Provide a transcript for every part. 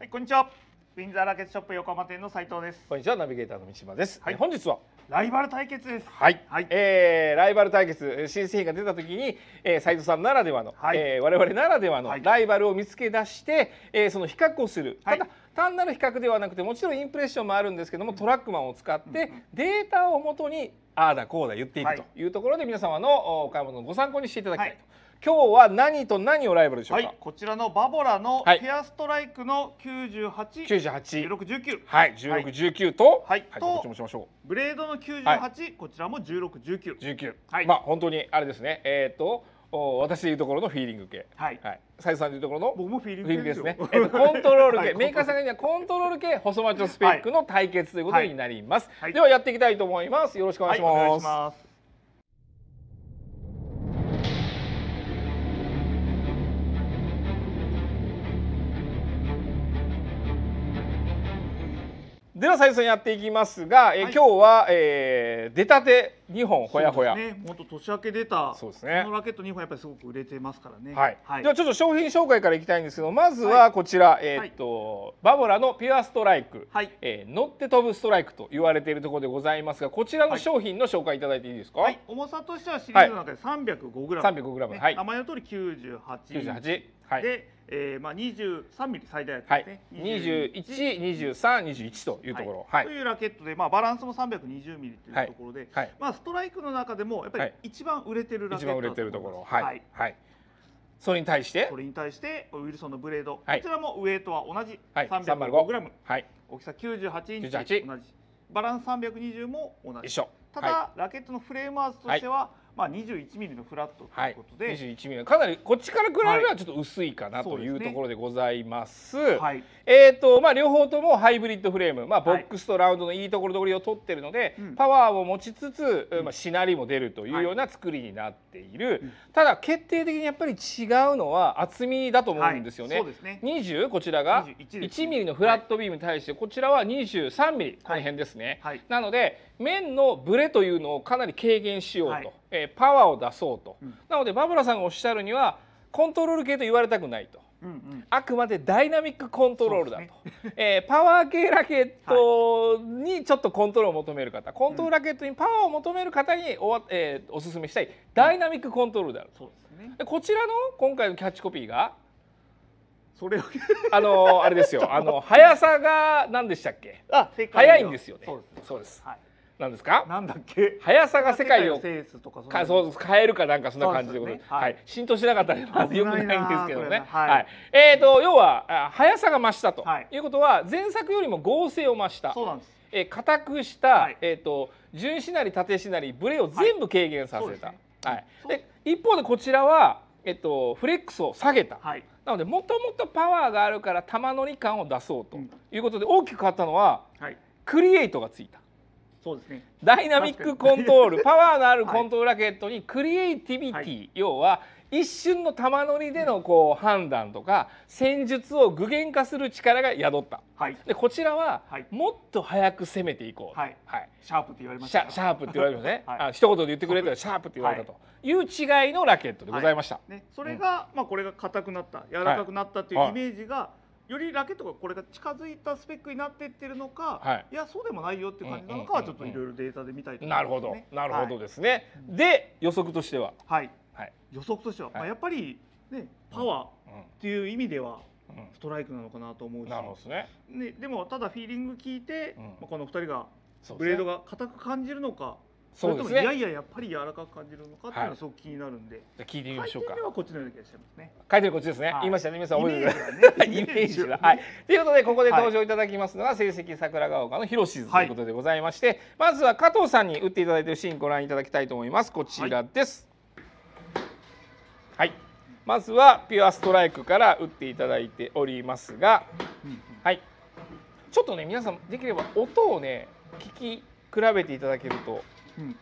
はい、こんにちは。ウィンザーラケットショップ横浜店の斉藤です。こんにちは、ナビゲーターの三島です。はい、本日はライバル対決です。はい、はい、えー、ライバル対決、新製品が出た時に、えー、斉藤さんならではの、はい、えー、われならではのライバルを見つけ出して、はい、えー、その比較をする。ただ、はい単なる比較ではなくてもちろんインプレッションもあるんですけどもトラックマンを使ってデータをもとにああだこうだ言っていくというところで皆様のお買い物のご参考にしていただきたいと今日は何と何をライバルでしょうか、はい、こちらのバボラのヘアストライクの981619はい1619と、はい、はい、どっちもしましょうブレードの98、はい、こちらも161919はいまあ本当にあれですねえっ、ー、と私でいうところのフィーリング系、はい、はい、斉藤さんでいうところの僕もフィーリング系ですね。えっコントロール系、はい、メーカーさんにはコントロール系細マッチョスペックの対決ということになります。はい、ではやっていきたいと思います。よろしくお願いします。では最初にやっていきますが、えー、はい、今日は、えー、出たて2本ほやほやねもっと年明け出たそうですねこのラケット2本やっぱりすごく売れてますからねはい、はい、ではちょっと商品紹介からいきたいんですけどまずはこちら、はい、えっ、ー、と、バボラのピュアストライク、はいえー、乗って飛ぶストライクと言われているところでございますがこちらの商品の紹介いただいていいですか、重さとしてはシリーズの中で 305g、はい、3 0 5ム、ね、はい、名前の通り 98g 98はい、で、えー、まあ23ミリ最大ですね、はい、21、23、21というところ、はい、というラケットで、まあ、バランスも320ミリというところで、はい、まあ、ストライクの中でもやっぱり一番売れてるラケットだい一番売れてるところ、はいはいそれに対してそれに対してウィルソンのブレード、こちらもウエイトは同じ3 0 5ム、はい、大きさ98インチ同じバランス320も同じただ、ラケットのフレームアーツとしては、まあ、21ミリのフラットということで、はい、21ミリかなりこっちから比べればちょっと薄いかな、というところでございます。はい、えっ、ー、とまあ両方ともハイブリッドフレーム、まあボックスとラウンドのいいところどころを取ってるので、うん、パワーを持ちつつ、まあしなりも出るというような作りになっている。うん、ただ決定的にやっぱり違うのは厚みだと思うんですよね。そうですね。20こちらが1ミリのフラットビームに対してこちらは23ミリこの辺ですね。はい、なので面のブレというのをかなり軽減しようと。えー、パワーを出そうと、うん、なのでバブラさんがおっしゃるにはコントロール系と言われたくないと、うんうん、あくまでダイナミックコントロールだと、ね えー、パワー系ラケットにちょっとコントロールを求める方コントロールラケットにパワーを求める方にお,、えー、おすすめしたいダイナミックコントロールであると、うんね、でこちらの今回のキャッチコピーがそれを あのあれですよ あの速さが何でしたっけあ速いんですよねそうです、はいなんですか？なんだっけ？速さが世界を変えるかなんかそんな感じでで、ねはい、はい、浸透しなかったらまず良くないんですけどね。はい、はい、えっ、ー、と要は速さが増したということは、前作よりも剛性を増した。そうなんです。えー、くした、えっ、ー、と順しなり縦しなりブレを全部軽減させた。はい。で、ねはい、一方でこちらはえっと、フレックスを下げた、はい、なのでもともとパワーがあるから玉乗り感を出そうということで、大きく変わったのは、はい、クリエイトがついたそうですね、ダイナミックコントロールパワーのあるコントロールラケットにクリエイティビティ、はい、要は一瞬の球乗りでのこう判断とか戦術を具現化する力が宿った、はい、でこちらはもっと早く攻めていこう、はいはい、シャープって言われました、ね、シャープって言われました、はい、あ一言で言ってくれたらシャープって言われたという違いのラケットでございました、ね、それが、うん、まあ、これが硬くなった柔らかくなったというイメージが、よりラケットがこれが近づいたスペックになっていってるのか、はい、いやそうでもないよっていう感じなのかはちょっといろいろデータで見たいと思います、ね、なるほどなるほどですね、はい、で予測としてははい、はい、予測としては、まあ、やっぱりねパワーっていう意味では、ストライクなのかなと思うし、ね、ね、でもただフィーリング聞いて、うん、まあ、この2人がブレードが硬く感じるのか、それとも、ね、いやいややっぱり柔らかく感じるのかっていうのはすごく気になるんで、はい、じゃ聞いてみましょうかはこっちのような気がしますね書いてるこっちですね、はい、言いましたね皆さん覚えてくださいイメージは、ね、はいということでここで登場いただきますのが、はい、成績桜ヶ丘の広志図ということでございまして、はい、まずは加藤さんに打っていただいているシーンご覧いただきたいと思いますこちらですはい、まずはピュアストライクから打っていただいておりますが、はいちょっとね皆さんできれば音をね聞き比べていただけるとうん、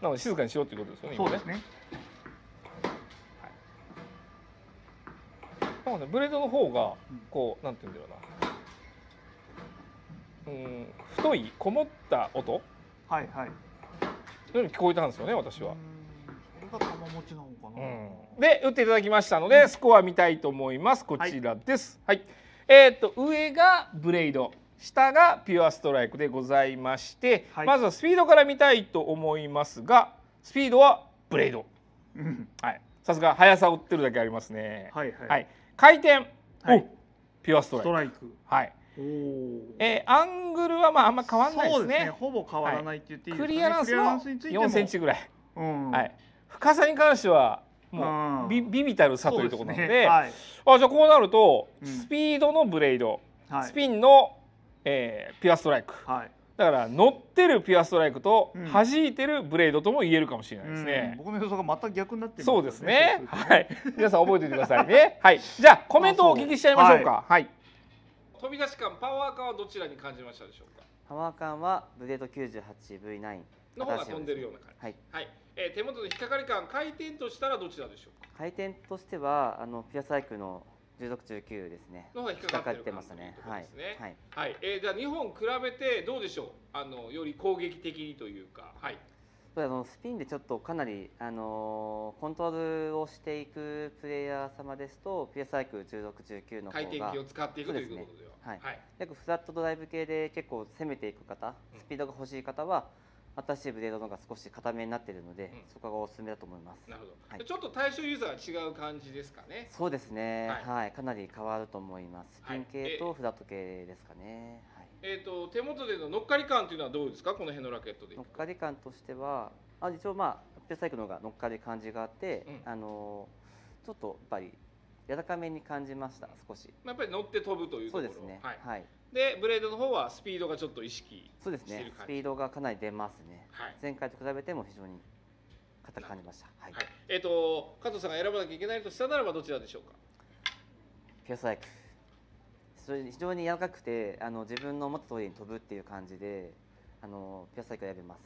なので静かにしようということですよね。そうですね。ねはい、なのでブレードの方がこう、うん、なんていうんだろうな、うん、太いこもった音、はいはい、ように聞こえたんですよね私は。それが玉持ちなのかな。うん、で打っていただきましたので、スコア見たいと思います。こちらです。はい、はい、えー、っと上がブレード。下がピュアストライクでございまして、はい、まずはスピードから見たいと思いますがスピードはブレード、うん、はいさすが速さを打ってるだけありますねはい、はいはい、回転、はい、ピュアストライクはいえー、アングルはまああんま変わらないですね、ね、ほぼ変わらないって言っていい、ね、クリアランスも4センチぐらい、うん、はい、深さに関してはもうビ,、ビビたる差というところなので、ね、あじゃあこうなるとスピードのブレード、スピンのえー、ピュアストライク、はい、だから乗ってるピュアストライクと弾いてるブレードとも言えるかもしれないですね、うんうん、僕の予想がまた逆になってる、ね、そうですねはい皆さん覚えててくださいね はいじゃあコメントをお聞きしちゃいましょうか、はい、はい、飛び出し感パワー感はどちらに感じましたでしょうかパワー感はブレード 98V9 の方が飛んでるような感じ、はい、はい、えー、手元の引っかかり感回転としたらどちらでしょうか回転としてはあのピュアストライクの十六中九ですね。のが引っかかってますね。はい。はい。はい、えー、じゃあ日本比べてどうでしょう。あのより攻撃的にというか、はい。あのスピンでちょっとかなり、あのー、コントロールをしていくプレイヤー様ですと PSIQ16、中9の方が回転機を使っていく、ということでは、はいはい、約フラットドライブ系で結構攻めていく方、スピードが欲しい方は新しいブレードのが少し固めになっているので、うん、そこがおすすめだと思いますなるほど、はい、ちょっと対象ユーザーは違う感じですかねそうですね、はい、はい、かなり変わると思いますピン系とフラット系ですかね、はい、えっ、ー、と手元での乗っかり感というのはどうですかこの辺のラケットで乗っかり感としてはあ一応まあペップサイクルの方が乗っかり感じがあって、うん、あのちょっとやっぱりやらかめに感じました少し、まやっぱり乗って飛ぶというところそうですねはい、はい、でブレードの方はスピードがちょっと意識そうですねスピードがかなり出ますね、はい、前回と比べても非常に硬く感じましたはい、はい、えっ、ー、と加藤さんが選ばなきゃいけないとしたならばどちらでしょうかピアストライク非常に柔らかくてあの自分の思った通りに飛ぶっていう感じであのピアストライク選びます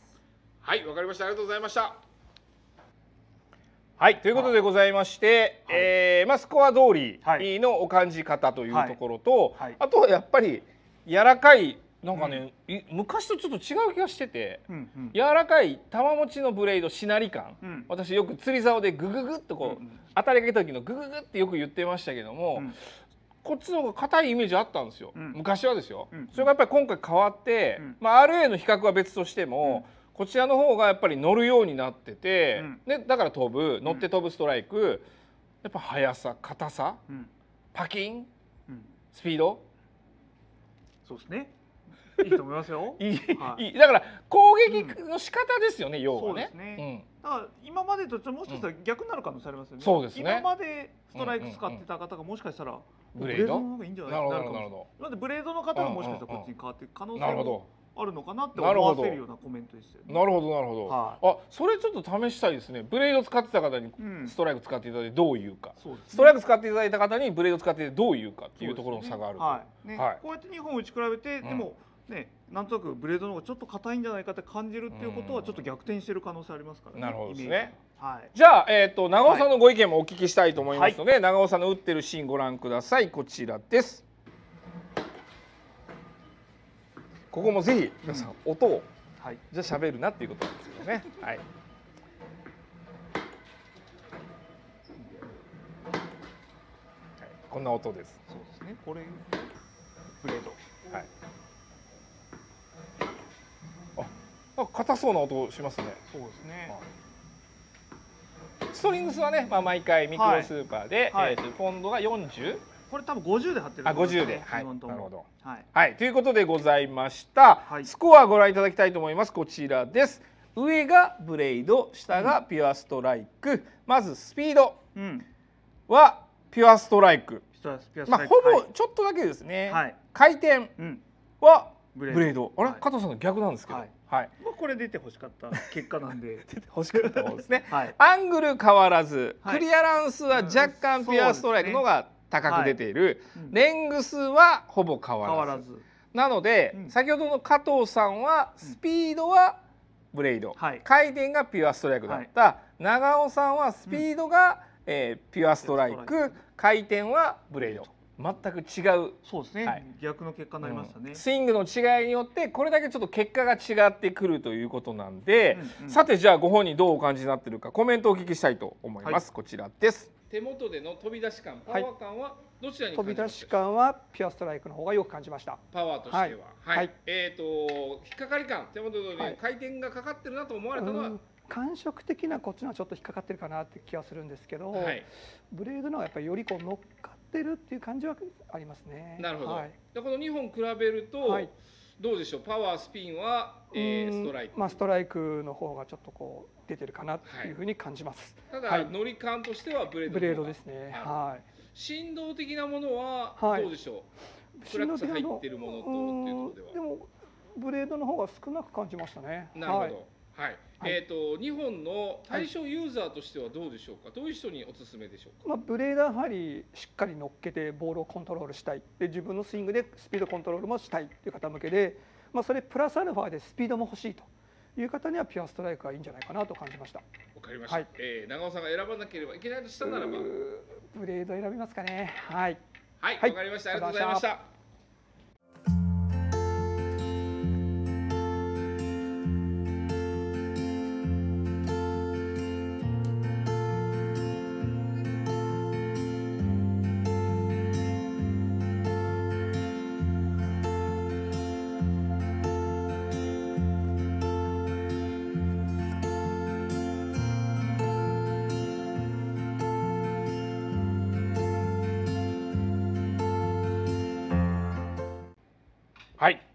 はいわかりましたありがとうございましたはい、ということでございまして、はい、えー、まあ、スコア通りのお感じ方というところと、はいはい、あとはやっぱり柔らかいなんかね、うん、昔とちょっと違う気がしてて、うんうん、柔らかい玉持ちのブレードしなり感、うん、私よく釣り竿でグググッとこう、うんうん、当たりかけた時のグググってよく言ってましたけども、うん、こっちの方が硬いイメージあったんですよ、昔はですよ、それがやっぱり今回変わって、まあ、RA の比較は別としても、こちらの方がやっぱり乗るようになってて、うん、だから飛ぶ乗って飛ぶストライク、うん、やっぱ速さ硬さ、うん、パキン、スピードそうですねいいと思いますよ いい、はい、だから攻撃の仕方ですよね、要はね、ね、だから今までともしかしたら逆になる可能性ありますよね、そうですね今までストライク使ってた方がもしかしたらブレードの方がいいんじゃないかなるほどなるほどないブレードの方がもしかしたらこっちに変わっていく可能性どあるのかなって思わせるようなコメントですよね。なるほどなるほど。はい、あそれちょっと試したいですね。ブレード使ってた方にストライク使っていただいてどういうか、うんうね、ストライク使っていただいた方にブレード使ってどういうかっていうところの差がある、ね、はいね、はい、こうやって2本打ち比べて、うん、でもねなんとなくブレードの方がちょっと硬いんじゃないかって感じるっていうことはちょっと逆転してる可能性ありますからね。なるほどですね。はい、じゃあ、えーと、と長尾さんのご意見もお聞きしたいと思いますので、はい、長尾さんの打ってるシーンご覧くださいこちらです。ここもぜひ皆さん音を、はい、じゃべるなっていうことなんですよね。はいこんな音です。そうですね。これブレード。はい。あ、硬そうな音しますね。そうですね。はい、ストリングスはね、まあ毎回ミクロスーパーで、はい、えっ、ー、とポンドが40これ多分50で張ってるあ50ではいなるほど、はい、はい、ということでございました、はい、スコアご覧いただきたいと思いますこちらです上がブレード下がピュアストライク、うん、まずスピードはピュアストライク、うん、まあ、ほぼちょっとだけですね、はい、回転はブレードあれ、はい、加藤さんの逆なんですけど、はいはい、これ出てほしかった結果なんで 出てほしかった方ですね、はい、アングル変わらず、クリアランスは若干ピュアストライクのが高く出ている、はいうん、年貢はほぼ変わらずなので、先ほどの加藤さんはスピードはブレイド、はい、回転がピュアストライクだった、はい、長尾さんはスピードが、えー、ピュアストライク回転はブレイド全く違うそうですね、はい、逆の結果になりましたね、うん、スイングの違いによってこれだけちょっと結果が違ってくるということなんで、うんうん、さてじゃあご本人どうお感じになってるかコメントをお聞きしたいと思います、はい、こちらです手元での飛び出し感、パワー感はどちらに飛び出し感はピュアストライクの方がよく感じました。パワーとしては、はい。はい、えっ、ー、と引っかかり感、手元で、ね、回転がかかってるなと思われたのは。感触的なこっちのはちょっと引っかかってるかなって気がするんですけど、はい、ブレードのはやっぱりよりこう乗っかってるっていう感じはありますね。なるほど。はい、でこの2本比べると、はい、どうでしょうパワースピンは、えー、ストライク、まあ、ストライクの方がちょっとこう出てるかなというふうに感じます。ただ、はい、乗り感としてはブレードブレードですね。はい。振動的なものはどうでしょう。はい、フラックス入ってるものとっていうところでは。でもブレードの方が少なく感じましたね。なるほど。はい、はい、えっ、ー、と日本の対象ユーザーとしてはどうでしょうか、はい、どういう人にお勧めでしょうか。まあブレードやはりしっかり乗っけてボールをコントロールしたい、で自分のスイングでスピードコントロールもしたいっていう方向けで、まあそれプラスアルファでスピードも欲しいと。いう方にはピュアストライクがいいんじゃないかなと感じました。わかりました。はい、えー、長尾さんが選ばなければいけないとしたならば、ブレード選びますかね。はい。はい、わ、はい、かりました。ありがとうございました。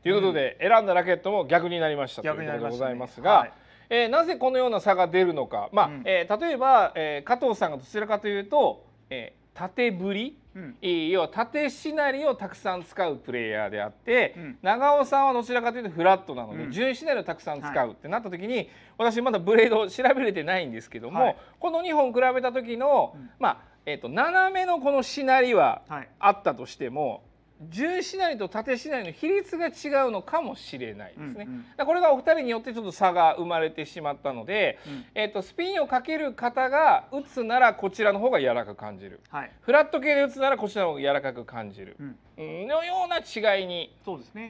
ということで、うん、選んだラケットも逆になりましたということでございますが。ねはい、えー、なぜこのような差が出るのか、まあ、うん、えー、例えば、えー、加藤さんがどちらかというと、えー、縦振り、うん、要は縦シナリをたくさん使うプレイヤーであって、うん、長尾さんはどちらかというとフラットなので、うん、順シナリをたくさん使うってなった時に、はい、私まだブレードを調べれてないんですけども、はい、この2本比べた時の、まあえーと、斜めのこのシナリはあったとしても、い準市内と縦市内の比率が違うのかもしれないですね。うんうん、これがお二人によってちょっと差が生まれてしまったので、うん、えー、とスピンをかける方が打つならこちらの方が柔らかく感じる、はい、フラット系で打つならこちらの方が柔らかく感じる、うん、のような違いに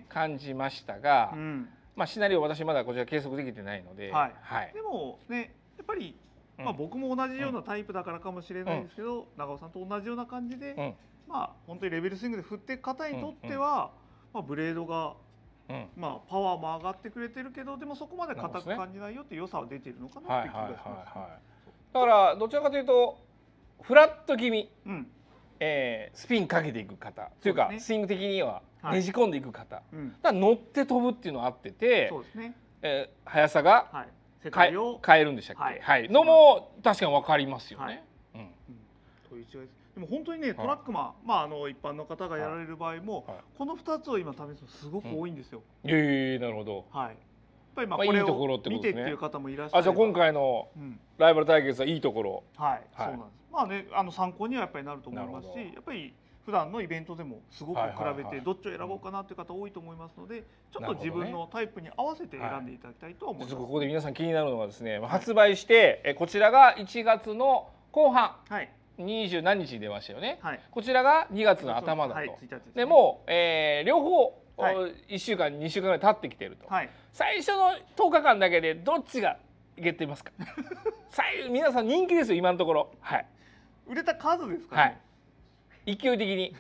感じましたが、ねうん、まあ、シナリオ私まだこちら計測できてないので、はい、はい、でもねやっぱり、まあ、僕も同じようなタイプだからかもしれないですけど、長尾さんと同じような感じで。まあ本当にレベルスイングで振って方にとっては、うんうん、まあ、ブレードが、うん、まあ、パワーも上がってくれてるけどでもそこまで硬く感じないよって良さは出てるのかなって気がします、はいはいはいだからどちらかというとフラット気味、うん、えー、スピンかけていく方、というかスイング的にはねじ込んでいく方、はい、だ乗って飛ぶっていうのはあっててそうですね、ねえー、速さが、はい世界を変えるんでしたっけ、はい、はい、のも確かに分かりますよね。はいうん、という違いですでも本当にねトラックマン、はい、まああの一般の方がやられる場合も、はい、この二つを今試すのすごく多いんですよ。うん、えー、なるほど。はい。やっぱりまあこれを見てっていう方もいらっしゃる、まあ、じゃあ今回のライバル対決はいいところ、うん、はい、はい、そうなんですまあねあの参考にはやっぱりなると思いますしやっぱり普段のイベントでもすごく比べてどっちを選ぼうかなという方多いと思いますのでちょっと自分のタイプに合わせて選んでいただきたいと思います、はい、ここで皆さん気になるのはですね発売してこちらが1月の後半、はい、二十何日に出ましたよね、はい、こちらが2月の頭だと、はい、でもう、えー、両方、はい、1週間2週間ぐらい経ってきてると、はい、最初の10日間だけでどっちがいけてますか 皆さん人気ですよ今のところ、はい、売れた数ですか、ね、はい、勢い的に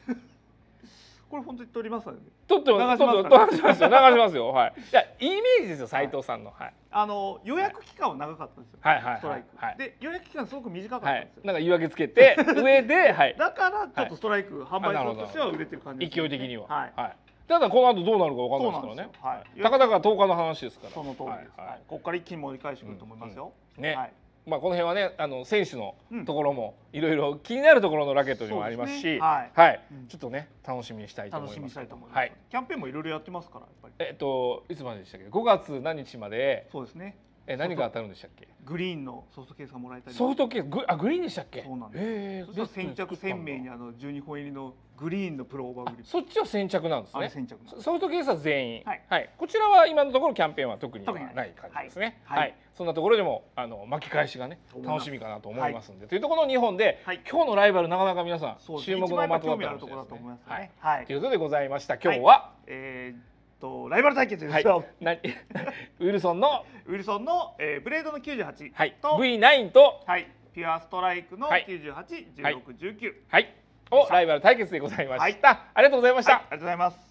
これ本当に撮りますよね。撮ってます。流します流しますよ。流しますよ。はい。いやイメージですよ斉藤さんの。はい。あの予約期間は長かったんですよ。はいはい。ストライク。はい。で予約期間すごく短かったんですよ。なんか言い訳つけて 上ではい。だからちょっとストライク販売数としては売れてる感じ。勢い的には。はい。はい。ただこの後どうなるかわかんないですからね。はい。たかだか10日の話ですから。その通りです。はい。ここから一気に盛り返してくると思いますよ。ね。はい。まあ、この辺はねあの選手のところもいろいろ気になるところのラケットにもありますし、すね、はい、はい、ちょっとね楽しみにしたいと思います。はい、キャンペーンもいろいろやってますからえっといつまででしたっけ？5月何日までそうですねえ何が当たるんでしたっけグリーンのソフトケースがもらえたりソフトケースグあグリーンでしたっけそうなんです、え先着千名にあの十二本入りのグリーンのプロオーバーグリーン。そっちは先着なんですね先着ソフトケースは全員、はい、はい、こちらは今のところキャンペーンは特にない感じですね、はい、はいはい、そんなところでもあの巻き返しがね楽しみかなと思いますんで、というところの2本で、はい、今日のライバルなかなか皆さん注目の的だったんですね。ということでございました今日は、えーとライバル対決ですはい、ウィルソンのウィルソンの、えー、ブレードの98と、はい、V9 と、はい、ピュアストライクの98、はい、16、19、はい、をライバル対決でございました、はい、ありがとうございました、ありがとうございます